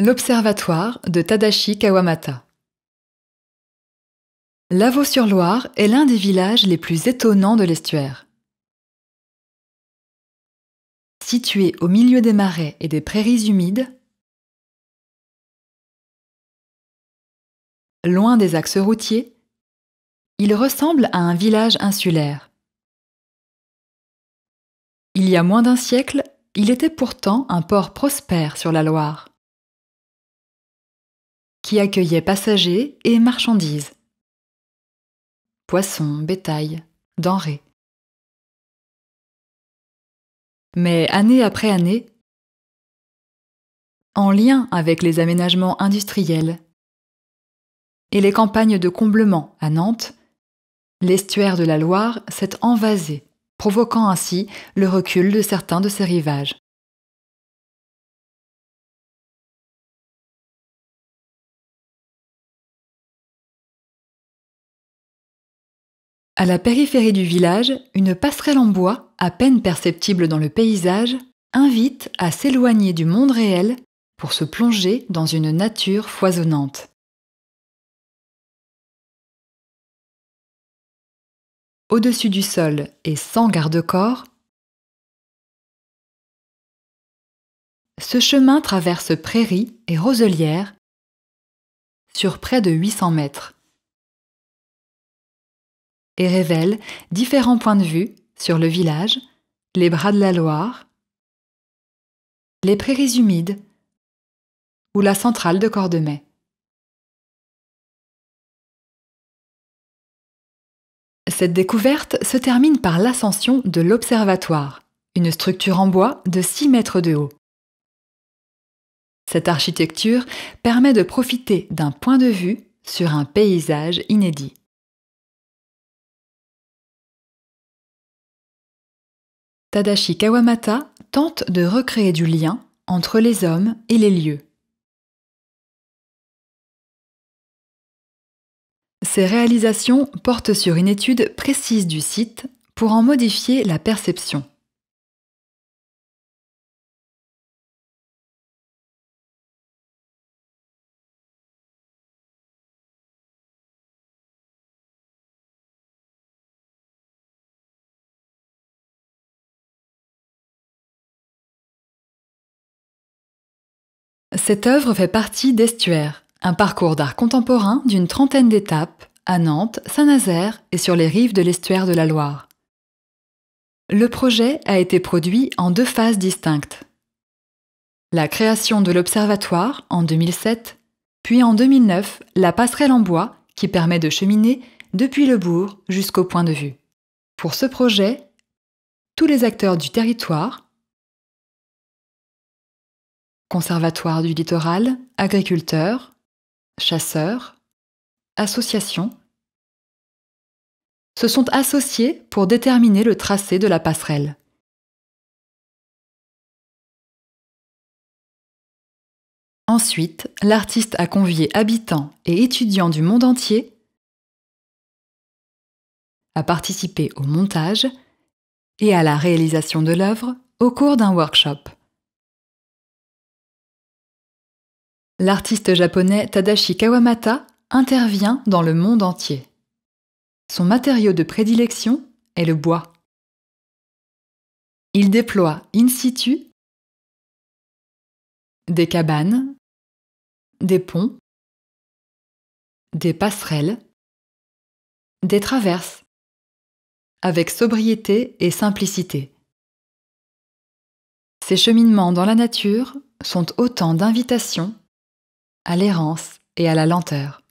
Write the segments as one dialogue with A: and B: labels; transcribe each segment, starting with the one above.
A: L'Observatoire de Tadashi Kawamata. Lavaux-sur-Loire est l'un des villages les plus étonnants de l'estuaire. Situé au milieu des marais et des prairies humides, loin des axes routiers, il ressemble à un village insulaire. Il y a moins d'un siècle,
B: il était pourtant un port prospère sur la Loire qui accueillait passagers et marchandises. Poissons,
A: bétail, denrées. Mais
B: année après année, en lien avec les aménagements industriels et les campagnes de comblement à Nantes, l'estuaire de la Loire s'est envasé, provoquant ainsi le recul de certains de ses rivages. À la périphérie du village, une passerelle en bois, à peine perceptible dans le paysage, invite à s'éloigner du monde réel pour se plonger dans une nature
A: foisonnante. Au-dessus du sol et sans garde-corps, ce chemin traverse prairies et roselières
B: sur près de 800 mètres et révèle différents points de vue sur le village, les bras de la Loire, les prairies humides ou la centrale de Cordemais. Cette découverte se termine par l'ascension de l'observatoire, une structure en bois de 6 mètres de haut. Cette architecture permet de profiter d'un point de vue sur un paysage inédit.
A: Tadashi Kawamata tente de recréer du lien entre les hommes et les lieux.
B: Ses réalisations portent sur une étude précise du site pour en modifier la perception. Cette œuvre fait partie d'Estuaire, un parcours d'art contemporain d'une trentaine d'étapes à Nantes, Saint-Nazaire et sur les rives de l'estuaire de la Loire. Le projet a été produit en deux phases distinctes. La création de l'observatoire en 2007, puis en 2009 la passerelle en bois qui permet de cheminer depuis le bourg jusqu'au point de vue. Pour ce projet, tous les acteurs du territoire, Conservatoire du littoral, agriculteurs, chasseurs, associations, se sont associés pour déterminer le tracé de la passerelle.
A: Ensuite, l'artiste a
B: convié habitants et étudiants du monde entier à participer au montage et à la réalisation de l'œuvre au cours d'un workshop. L'artiste japonais Tadashi Kawamata intervient dans le monde entier. Son matériau de prédilection est le bois. Il déploie in
A: situ des cabanes, des ponts, des passerelles, des traverses,
B: avec sobriété et simplicité. Ses cheminements dans la nature sont autant d'invitations à l'errance
A: et à la lenteur.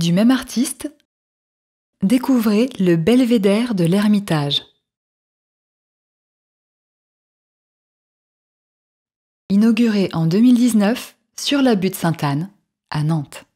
A: Du même artiste, découvrez le belvédère de l'Ermitage. Inauguré en 2019 sur la butte Sainte-Anne, à Nantes.